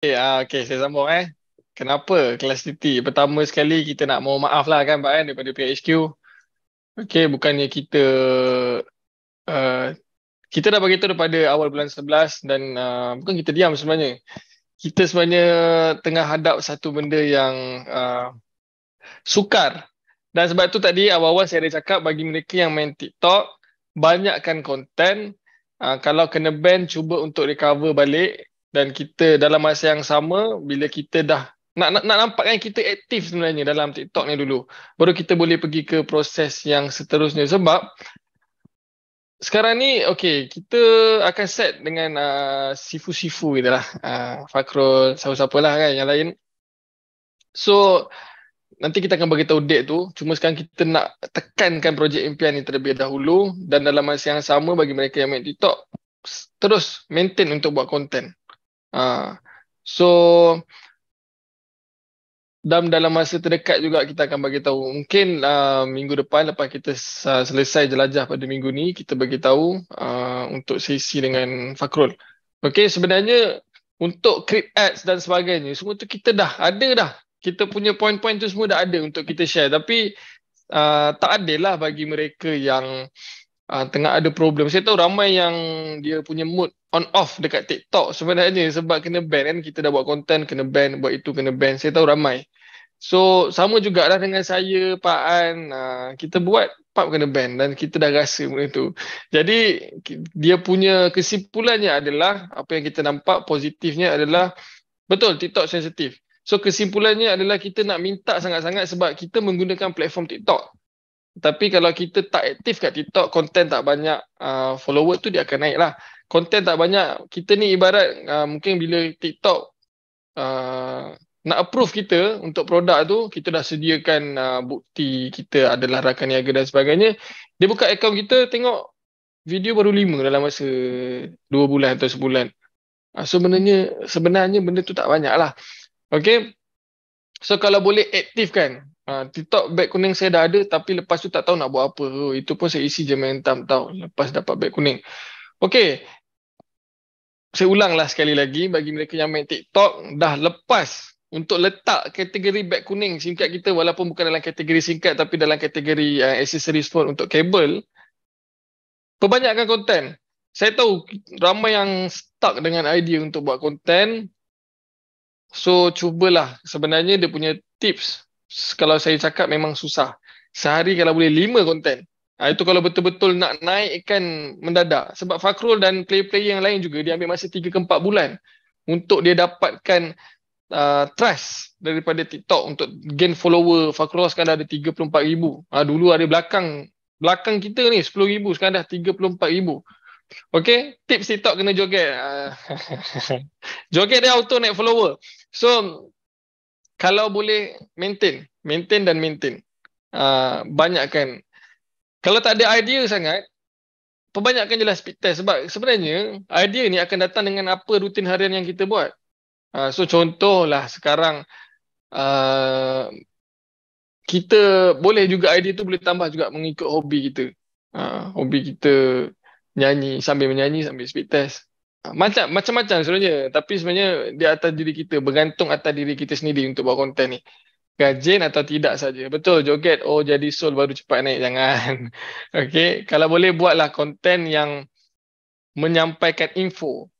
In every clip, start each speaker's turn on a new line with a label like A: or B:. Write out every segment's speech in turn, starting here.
A: Okay, uh, eh, ah, okay, saya sambung eh. Kenapa kelas TT? Pertama sekali kita nak mohon maaf lah kan Pak kan, daripada PHQ. Okay, bukannya kita... Uh, kita dah beritahu daripada awal bulan 11 dan uh, bukan kita diam sebenarnya. Kita sebenarnya tengah hadap satu benda yang uh, sukar. Dan sebab tu tadi awal-awal saya ada cakap bagi mereka yang main TikTok, banyakkan konten. Uh, kalau kena ban, cuba untuk recover balik dan kita dalam masa yang sama bila kita dah nak, nak nak nampak kan kita aktif sebenarnya dalam TikTok ni dulu baru kita boleh pergi ke proses yang seterusnya sebab sekarang ni okey kita akan set dengan uh, sifu-sifu gitu lah uh, Fakrul siapa-siapa lah kan yang lain so nanti kita akan bagi tahu date tu cuma sekarang kita nak tekankan projek impian ni terlebih dahulu dan dalam masa yang sama bagi mereka yang main TikTok terus maintain untuk buat content Ha. So dalam dalam masa terdekat juga kita akan bagi tahu mungkin uh, minggu depan lepas kita uh, selesai jelajah pada minggu ni kita bagi tahu uh, untuk sesi dengan Fakrul. Okey sebenarnya untuk creep ads dan sebagainya semua tu kita dah ada dah. Kita punya poin-poin tu semua dah ada untuk kita share tapi uh, tak adalah bagi mereka yang uh, tengah ada problem. Saya tahu ramai yang dia punya mood on off dekat TikTok sebenarnya sebab kena ban kan kita dah buat konten kena ban buat itu kena ban saya tahu ramai so sama jugalah dengan saya Pak An uh, kita buat pub kena ban dan kita dah rasa benda tu jadi dia punya kesimpulannya adalah apa yang kita nampak positifnya adalah betul TikTok sensitif so kesimpulannya adalah kita nak minta sangat-sangat sebab kita menggunakan platform TikTok tapi kalau kita tak aktif kat TikTok, konten tak banyak, uh, follower tu dia akan naik lah konten tak banyak kita ni ibarat uh, mungkin bila TikTok uh, nak approve kita untuk produk tu kita dah sediakan uh, bukti kita adalah rakan niaga dan sebagainya dia buka akaun kita tengok video baru lima dalam masa dua bulan atau sebulan uh, so sebenarnya sebenarnya benda tu tak banyak lah okay so kalau boleh aktifkan Uh, TikTok beg kuning saya dah ada tapi lepas tu tak tahu nak buat apa. Oh, itu pun saya isi je main tam tau lepas dapat beg kuning. Okay, saya ulanglah sekali lagi bagi mereka yang main TikTok dah lepas untuk letak kategori beg kuning singkat kita walaupun bukan dalam kategori singkat tapi dalam kategori uh, accessories phone untuk kabel perbanyakkan konten saya tahu ramai yang stuck dengan idea untuk buat konten so cubalah sebenarnya dia punya tips kalau saya cakap memang susah sehari kalau boleh 5 konten Ha, itu kalau betul-betul nak naik kan mendadak. Sebab Fakrul dan player-player yang lain juga dia ambil masa 3 ke 4 bulan untuk dia dapatkan uh, trust daripada TikTok untuk gain follower Fakrul sekarang dah ada 34 ribu. Ha, dulu ada belakang belakang kita ni 10 ribu sekarang dah 34 ribu. Okay, tips TikTok kena joget. Uh, joget dia auto naik follower. So, kalau boleh maintain, maintain dan maintain. Uh, banyakkan kalau tak ada idea sangat perbanyakkan jelas speed test sebab sebenarnya idea ni akan datang dengan apa rutin harian yang kita buat uh, so contohlah sekarang uh, kita boleh juga idea tu boleh tambah juga mengikut hobi kita uh, hobi kita nyanyi sambil menyanyi sambil speed test macam, macam-macam sebenarnya tapi sebenarnya di atas diri kita bergantung atas diri kita sendiri untuk buat konten ni rajin atau tidak saja. Betul joget oh jadi soul baru cepat naik jangan. Okey, kalau boleh buatlah konten yang menyampaikan info.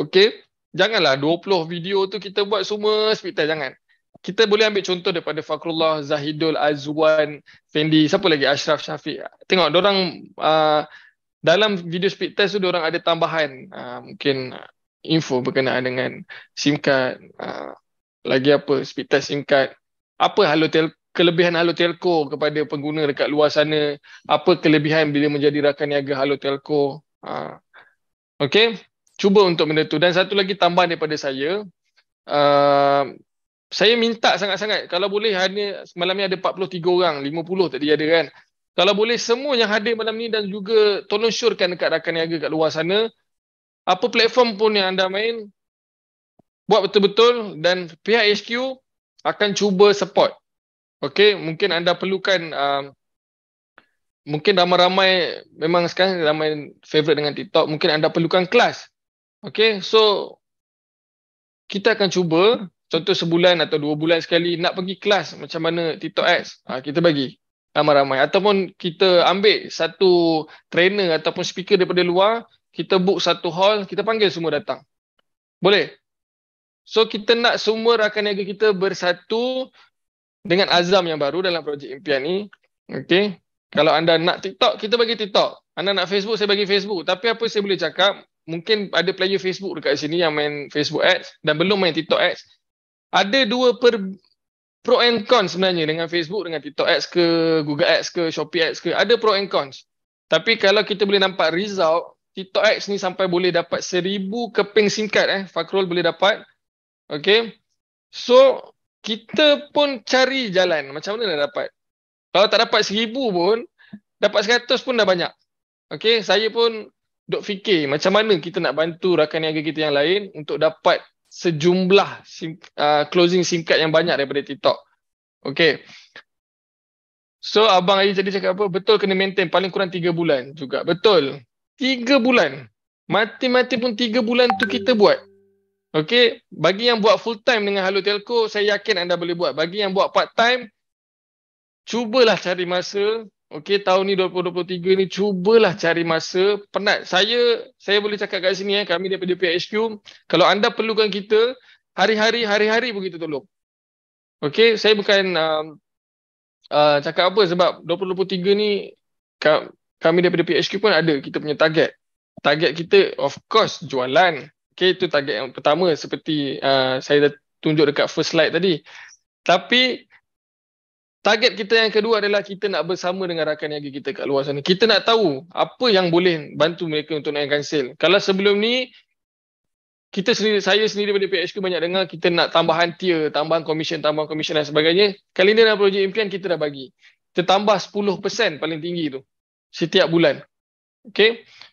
A: Okey, janganlah 20 video tu kita buat semua speed jangan. Kita boleh ambil contoh daripada Fakrullah Zahidul Azwan Fendi siapa lagi Ashraf Syafiq. Tengok dia orang uh, dalam video speed test tu orang ada tambahan uh, mungkin info berkenaan dengan SIM card uh, lagi apa speed test SIM card apa halo tel kelebihan halo telco kepada pengguna dekat luar sana apa kelebihan bila menjadi rakan niaga halo telco ha. okey cuba untuk benda tu dan satu lagi tambahan daripada saya uh, saya minta sangat-sangat kalau boleh hanya malam ni ada 43 orang 50 tadi ada kan kalau boleh semua yang hadir malam ni dan juga tolong syorkan dekat rakan niaga kat luar sana apa platform pun yang anda main buat betul-betul dan pihak HQ akan cuba support. Okay, mungkin anda perlukan um, mungkin ramai-ramai memang sekarang ramai favorite dengan TikTok. Mungkin anda perlukan kelas. Okay, so kita akan cuba contoh sebulan atau dua bulan sekali nak pergi kelas macam mana TikTok Ads. Ha, kita bagi ramai-ramai. Ataupun kita ambil satu trainer ataupun speaker daripada luar. Kita book satu hall, kita panggil semua datang. Boleh? So kita nak semua rakan niaga kita bersatu dengan azam yang baru dalam projek impian ni. Okay. Kalau anda nak TikTok, kita bagi TikTok. Anda nak Facebook, saya bagi Facebook. Tapi apa saya boleh cakap, mungkin ada player Facebook dekat sini yang main Facebook Ads dan belum main TikTok Ads. Ada dua per pro and con sebenarnya dengan Facebook, dengan TikTok Ads ke Google Ads ke Shopee Ads ke. Ada pro and cons. Tapi kalau kita boleh nampak result, TikTok Ads ni sampai boleh dapat seribu keping singkat eh. Fakrul boleh dapat Okay. So, kita pun cari jalan. Macam mana nak dapat? Kalau tak dapat seribu pun, dapat seratus pun dah banyak. Okay. Saya pun duk fikir macam mana kita nak bantu rakan niaga kita yang lain untuk dapat sejumlah sim, uh, closing SIM yang banyak daripada TikTok. Okay. So, Abang Ayi tadi cakap apa? Betul kena maintain paling kurang tiga bulan juga. Betul. Tiga bulan. Mati-mati pun tiga bulan tu kita buat. Okey, bagi yang buat full time dengan Halo Telco, saya yakin anda boleh buat. Bagi yang buat part time, cubalah cari masa. Okey, tahun ni 2023 ni cubalah cari masa. Penat. Saya saya boleh cakap kat sini eh, kami daripada PHQ, kalau anda perlukan kita, hari-hari hari-hari begitu kita tolong. Okey, saya bukan um, uh, cakap apa sebab 2023 ni kami daripada PHQ pun ada kita punya target. Target kita of course jualan. Okay, itu target yang pertama seperti uh, saya dah tunjuk dekat first slide tadi. Tapi target kita yang kedua adalah kita nak bersama dengan rakan niaga kita kat luar sana. Kita nak tahu apa yang boleh bantu mereka untuk naikkan sale. Kalau sebelum ni, kita sendiri, saya sendiri pada PHQ banyak dengar kita nak tambahan tier, tambahan komisen, tambahan komisen dan sebagainya. Kali ini dalam projek impian kita dah bagi. Kita tambah 10% paling tinggi tu setiap bulan. Okay.